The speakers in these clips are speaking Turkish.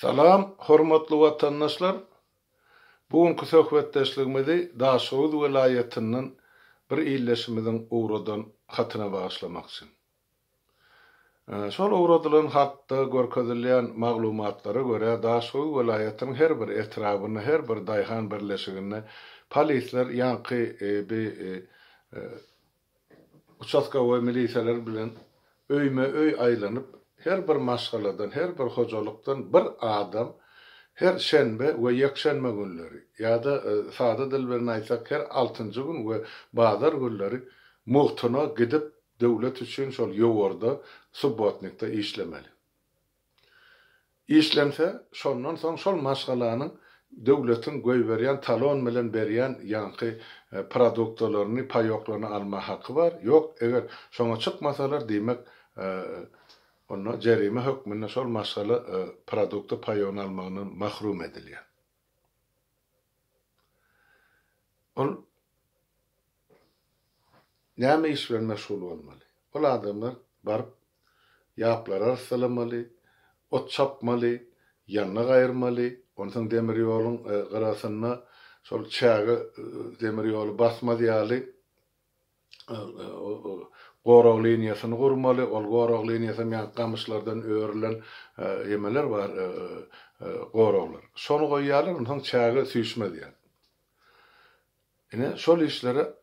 Salam, hormatlı vatandaşlar. Bugünkü sohbetdeşligimizi Daşgöz vilayatynyň bir iýleşimiň ugrudan hatyna bagyşlamak üçin. Şol ugrudylyň hatda görkezilýän maglumatlara görä Daşgöz vilayatynyň her bir etrabyny, her bir daýhan birleşigini polisler ýanky e, bir e, e, uçatka we milisiýalar bilen öýme-öý aýlanyp her bir maşgaladan, her bir hocalıktan bir adam her şenbe ve yekşenme günleri ya da e, sade dilberine aytsak her altıncı gün ve bazar günleri muhtuna gidip devlet için şol yoğurda subbotnikda işlemeli. İşlense şondan soň şol maşgalanyň döwletiň goýberýän talon bilen berýän ýanky e, produktlalaryny paýoklaryny alma haky bar. Ýok, eger şoňa çykmasalar demek e, onun cerime hükmünde sol masalı e, produktu payon almanın mahrum ediliyor. On näme iş bilen meşgul bolmaly? O adamlar barıp yaplar arsalamaly, ot çapmaly, yanına gayırmaly, ondan demir yolun e, qarasyna sol çağı e, demir yolu basma diýaly. E, e Gorog liniyasını kurmalı. Ol gorog liniyasam yani kamışlardan öğrülen e, yemeler var, e, e, goroglar. Sonu koyuyorlar, onun çağı süyüşme diyen. Yine sol işlere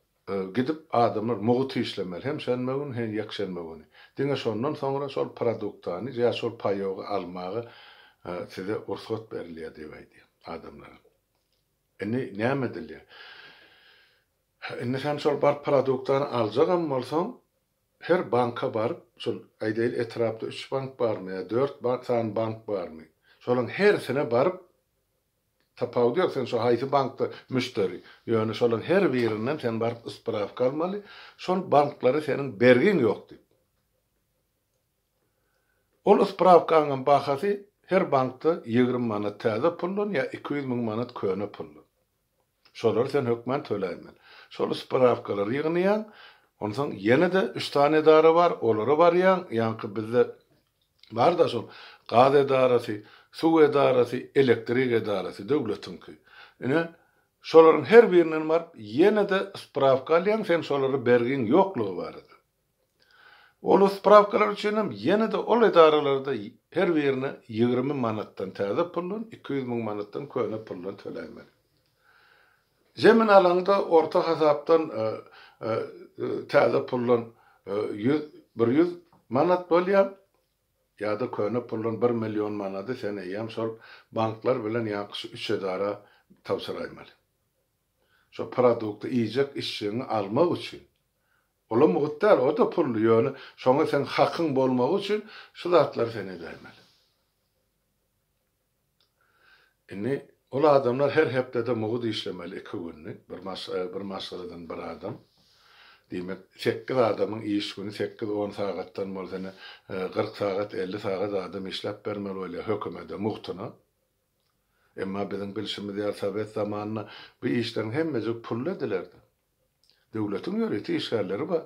gidip adamlar muğutu işlemeli. Hem şenmegun hem yakşenmegun. Dine sonundan sonra sol paradoktani, ya sol payoğu almağı size ursot berliye devaydi adamlara. Eni ne edildi? Eni sen sol bar paradoktan alacak ama olsan her banka barıp, şol aýdyl etrafta 3 bank var mı barmy, 4 bank, san bank barmy. Şolun hersine barıp tapaw sen şu haýsy bankta müşteri. yani şolun her birinden sen barıp ysparaf kalmaly. Şol banklary senin bergin ýokdy. Ol ysparaf kalgan bahasy her bankta 20 manat täze pullun ya 200 min manat köne pullun. Şolary sen hökmen töläýmen. Şol ysparafkalar ýygnaýan, Ondan yine de üç tane dara var. Oları var yan. Yankı bizde var da şol. Gaz edarası, su edarası, elektrik edarası, devletinki. Yani şoların her birinin var. Yine de spravka alyan sen şoları bergin yokluğu var. Olu spravkalar üçünem yine de ol edaralarda her birine 20 manattan täze pullun, 200 min manattan köne pullun töläýmeli. Zemin alanda orta hasapdan e, e, täze pullun 100 100 manat bolýar. ya da köne pullun 1 milyon manady e, sen eýem şol banklar bilen ýaqşy üçedara tawsiraýmaly. Şu produkty iýjek işçini almak için. Ola muhtar o da pullu yani şoňa sen hakkın bolmagy için şu zatlar seni vermeli. Inni ola adamlar her hepdede mugud işlemeli iki günni bir mas e, bir masaladan bir adam. Demek 8 adamın iş günü 8-10 sagattan bolsana 40 e, sagat 50 sagat adam işlep bermeli öyle hökümete muhtuna. Emma bizim bilişimiz yer Sovet zamanına bu işlerin hemmesi pull edilerdi. Devletin yöreti işgalleri var.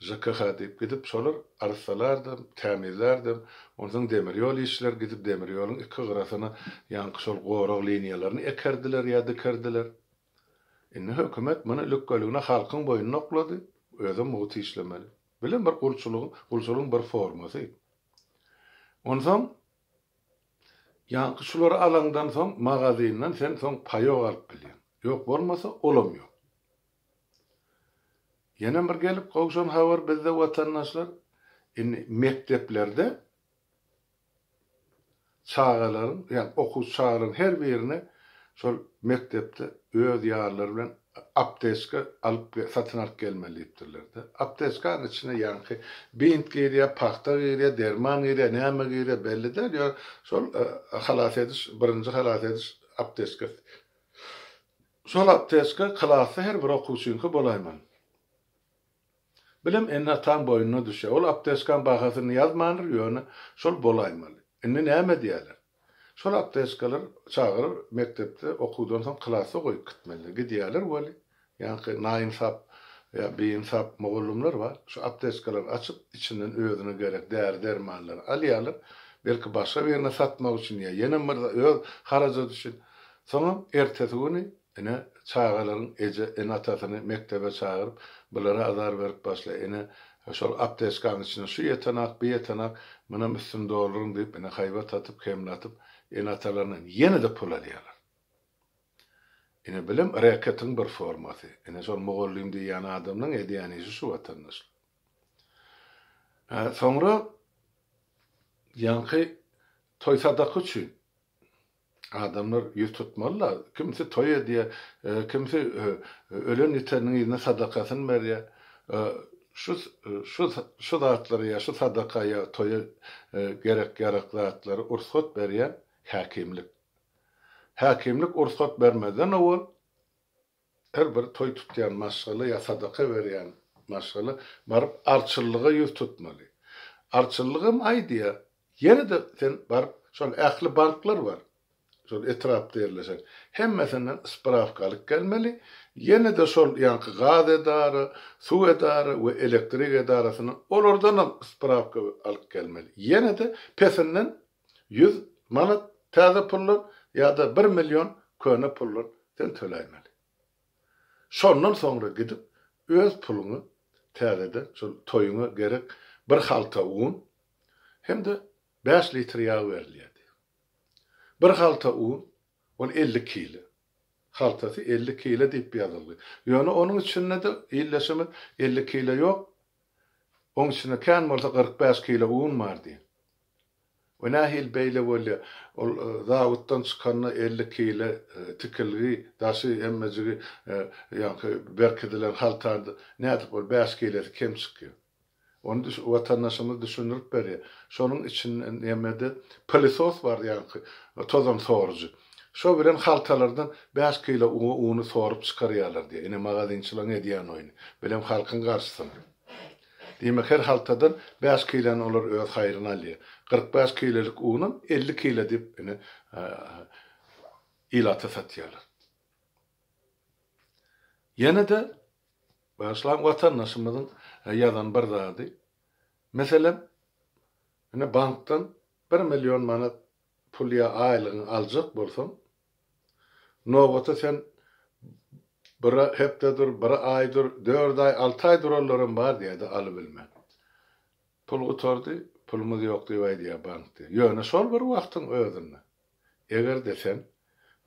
JKH deyip gidip şolar arsalardım, təmizlərdim. Onun demir yol işler gidip demir yolun iki qırasını yankı şol qoraq liniyalarını ekerdiler ya dikerdiler. Indi hökümet muny lükgeligine halkyň boýunna oklady, özüm mugy işlemeli. Bilen bir gulçulugyň, gulçulugyň bir formasy. Ondan Yankı şuları alandan son magazinden sen son payo alıp bilen. Yok olmasa olamıyor. Yine bir gelip kavuşan havar bizde vatandaşlar yani mekteplerde çağaların yani okul çağaların her birine şol mektepte öğüd yağlarıyla abdestke alıp satın alıp gelmeliyiptirler de. Abdestkanın içine yankı bint giriye, pahta giriye, derman giriye, neyme giriye belli der. Yani sol e, halat ediş, birinci halat ediş abdestke. Sol abdestke kılası her bir okuşunki bolayman. Bilim enne tam boynuna düşe. Ol abdestkan bahasını yazmanır yönü sol bolaymalı. Enne neyme diyeler. Şol abdestkalar çağırır mektepte okudan soň klassa goýup gitmeli. Gidiýärler weli. Ýa-ni nainsap ya bir insap mogullumlar var. Şu abdestkalar açıp içinden özüne gerek değer dermanlar alıyorlar. Belki başga birine satmak üçin ýa ýene bir öz haraja düşün. Soňra ertesi güni ene çağalaryň eje en atasyny mektebe çağıryp bulara azar berip başla ene şol abdestkanın içine şu yetenek, bir yetenek, benim üstünde olurum deyip ene hayvat atıp kemlatıp en talanan ýene-de pul alýarlar. Ene bilim reýakatyň bir formasy. Ene şol mogollyň diýen adamyň edýänisi şu watandaşlyk. Sonra yankı toy sadakı üçün adamlar yüz tutmalılar. Kimse toy diye, e, kimse e, ölen itenin izine sadakasını veriyor. E, şu e, şu şu zatlara ya şu sadakaya toya e, gerek gerekli zatlara ursot veriyor hakimlik. Hakimlik ursat vermeden evvel her bir toy tutyan maşgalı ya sadaka veriyen maşgalı barıp arçıllığa yüz tutmalı. Arçıllığım aydı ya. Yine de sen barıp şol ehli banklar var. Şol etrapta yerleşen. Hem mesela ısparafkalık gelmeli. Yine de şol yankı gaz edarı, su edarı ve elektrik edarasını olordan ısparafkalık gelmeli. Yine de pesinden yüz manat taze pullun ya da bir milyon köne pullun sen töleymeli. Şondan sonra gidip öz pulunu tazede şu toyunu gerek bir halta un hem de 5 litre yağ veriliydi. Bir halta un on 50 kilo. Haltası 50 kilo deyip yazıldı. Yani onun için ne de iyileşimi 50 kilo yok. Onun için kan 45 kilo un var diye. وناهي بيلا ولا ذا وطنس كنا إلا كيلا تكلغي داسي إما زغي يعني بركد لن خلطان نادق والباس kim çıkıyor? Onu düş, vatandaşımız düşünürüp beri. Şonun için yemedi polisos var yani e, tozam sorucu. Şo bilen haltalardan 5 kilo unu sorup çıkarıyorlar diye. Yine magazinçilan ediyen oyunu. Bilen halkın karşısına. Demek her haltadan 5 kilan olur öz hayrına alıyor. 45 kilelik unun 50 kilo deyip yani, e, ilatı satıyorlar. Yine de başlan vatandaşımızın e, yadan bir dağıdı. Mesela yani banktan 1 milyon manat pulya aylığını alacak bolsan, Novata sen biri heptedir, biri aydır, dört ay, altı aydır onların var diye de alabilme. Pul utardı, pulumuz yok diye diye bankti. Yöne sol bir vaktin ödünle. Eğer desen,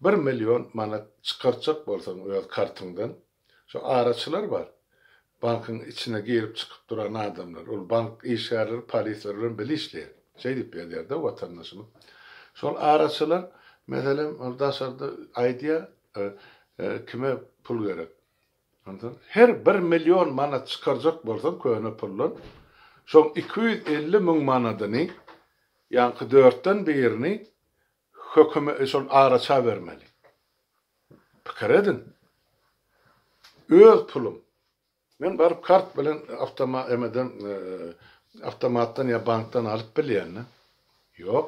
bir milyon manat çıkartacak bolsan o kartından, şu araçlar var. Bankın içine girip çıkıp duran adamlar, o bank işyerleri, polislerin bilişleri. Şey deyip bir yerde vatandaşımız. Şu araçlar, mesela, sardı aydiya, e, e, kime pul kerak anladın her bir million manat çıkaracak bolsan köne pullar şoň 250 müň manadyny yani dörtten birini höküme şol araça bermeli. Pikir edin. Öz pulum. Ben barıp kart bilen avtoma emeden e, avtomatdan ya banktan alıp bilýärni. Ýok.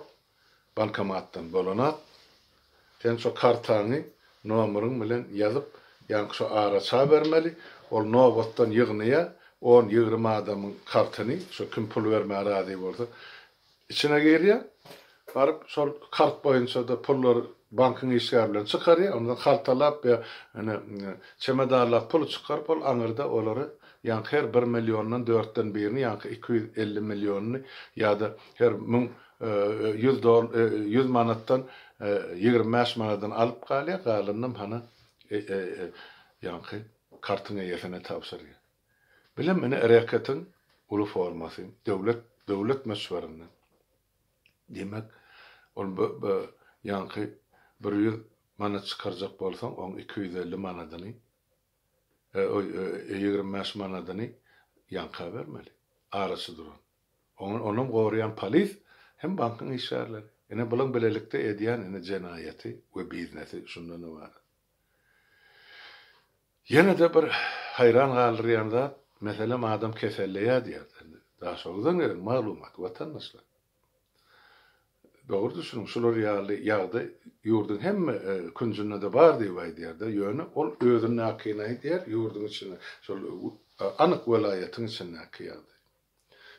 Bankomatdan bolanat. Sen şu kartany nomerin bilen ýazyp yani ara çağ vermeli. Ol novattan yığınıya 10 yığırma adamın kartını, şu kim pul verme aradı oldu. İçine giriyor. Barıp sol kart boyunca da pulları bankın işgarinden çıkarıyor. Ondan alıp ya hani e, çemedarlap pul çıkar, pul anırda oları yani her 1 milyondan 4'ten birini yani 250 milyonunu ya da her 100 dolar 100 manattan 25 e, manatdan alıp kalıyor. Galından hani e, e, e, yankı kartın EYF'ne tapsırıyor. Bilem mene ereketin ulu forması, devlet, devlet meşverinden. Demek, on bu, bu yankı bir yüz mana çıkaracak bolsan, on 250 manadını, e, o, e, 25 manadını yanka vermeli. Arası duran. Onun, onun qoruyan polis, hem bankın işarları. Yine bunun bilelikte ediyen yine cenayeti ve biznesi şundan var. Yine de bir hayran kalırıyanda, mesela madem keselleye diyerdi. Daha sonradan gelen malumat, vatandaşlar. Doğru düşünün, şular yağlı yağdı, yurdun hem e, küncünde de var diye vay diyerdi. Yönü, ol öğdünün akıyına diyer, yurdun içine, şol, e, anık velayetin içine akıyardı.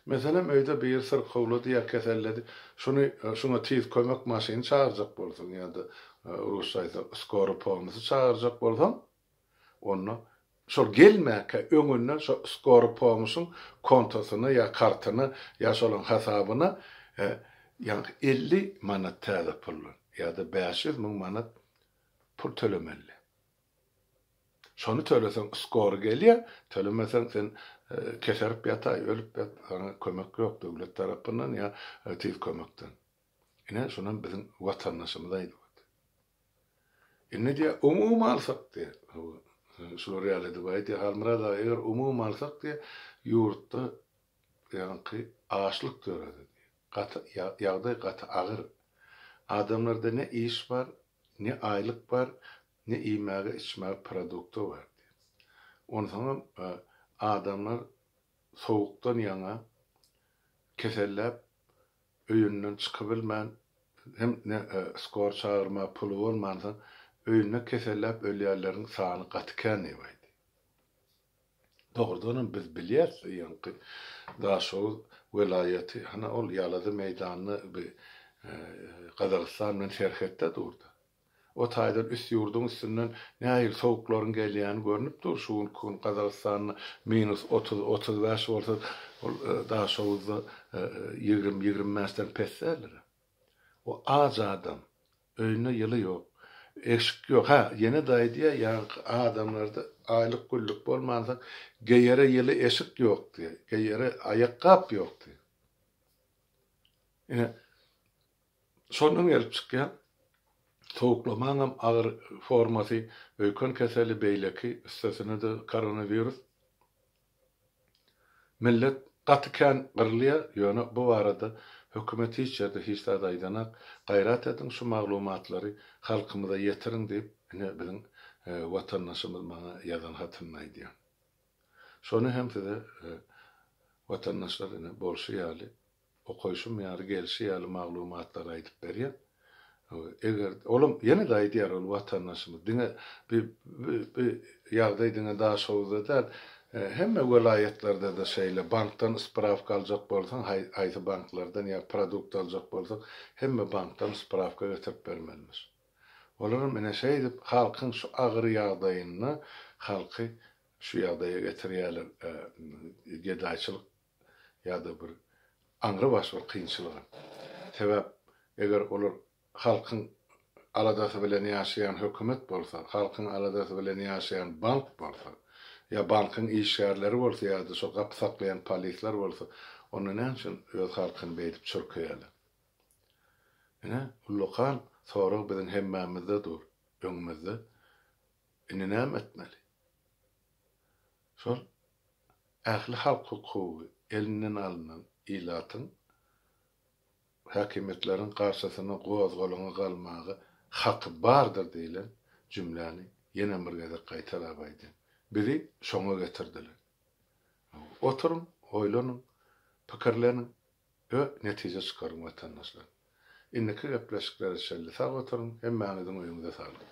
Mesela öyde bir sır kovladı ya keselledi. Şunu e, şuna tiz kömek maşini çağıracak bolsun ya da e, Rusçayda skoru pomnusu çağıracak bolsun onu sol gelmäke öňünden so skorup bolmuşuň kontosyny ýa kartyny ýa şolun hasabyny e, yani 50 manat täze pully Ya da 500 müň manat pul tölemeli. Şonu tölesen skor geliyor, tölemesen sen e, keserip ýatay, ölüp ýatay, kömek ýok döwlet tarapyndan ýa e, tiz kömekden. Ine şonan bizim watandaşymyz aýdy. Ine diýe umumy alsak diýe سوريا لدبيتي da اير عموم alsak yurtta yani ağaçlık töredi. Katı, yağday katı ağır. Adamlarda ne iş var, ne aylık var, ne imağı içme produktu var. Onu sonra e, adamlar soğuktan yana keserler, öýünden çykabilmän, hem ne e, skor çağırma pulu bolmansa öyünə kəsələb öləyərlərin sanı qatkən evaydı. Doğrudan biz bilyərs, yəni ki, daşol velayəti, hana ol yaladı meydanını bir e, Qazaqistan ilə şərhətdə durdu. O taydan üst yurdun üstündən näyil soğukların gelýäni görünüp dur. Şu gün Qazaqstan minus 30 35 bolsa daha şowuzda 20 20 mesden pesseler. O az adam öýüne ýyly ýok. Eksik yok. Ha yeni dayı diye ya adamlarda aylık kulluk olmadan geyere yılı eşik yok diye. Geyere ayakkabı yok diye. Yine sonun gelip çıkıyor. Soğuklamanın ağır forması, öykün keseli beyleki, üstesine de koronavirüs. Millet katıken kırlıya, yani bu arada hökümeti içeride hiçlerde aydanak gayret edin şu malumatları halkımıza yetirin deyip ne bizim e, vatandaşımız bana yazan hatırlaydı. diyor. Şonu hem de e, vatandaşlar ne bolşu yali o koyuşum yarı gelsi yali malumatları aydıp beriyen. Eger oğlum yeni de aydiyar ol vatandaşımız. Dine bir, bir, bir yağdaydı ne daha soğudu der. Ee, hemme velayetlarda de şeyle, banktan ıspravka alacak bolsan, aýty banklardan ya produkt alacak hem hemme banktan ıspravka götürüp bermelidir. Olar mene şey dip halkın şu ağır ýagdaýyny, halkı şu ýagdaýa getirýärler, e, gedaýçylyk ýa-da bir aňry başlar kynçylygy. Sebäp eğer olar halkın aladasy bilen ýaşaýan hökümet bolsa, halkyň aladasy bilen ýaşaýan bank bolsa, ya bankın işgärleri bolsa ya da şu gapsaklayan polisler bolsa onu näme üçin öz halkyny beýdip çürkeýärler. Ene ullukan sorag bilen hemmamyzda dur, öňümizde. Ene ne etmeli? Şol ähli halk hukuky elinden alynan ilatın hakimiyetlerin karşısına goz goluna kalmağı hakkı bardır deyilen cümleni yine bir gazet qaytalabaydı. Biri şoňa getirdiler. Oturun, oýlanyň, pikirleniň we netije çykaryň watandaşlar. Indiki gepleşikleri şeýle Sağ oturun, hem mäňiziň öýüňde salyň.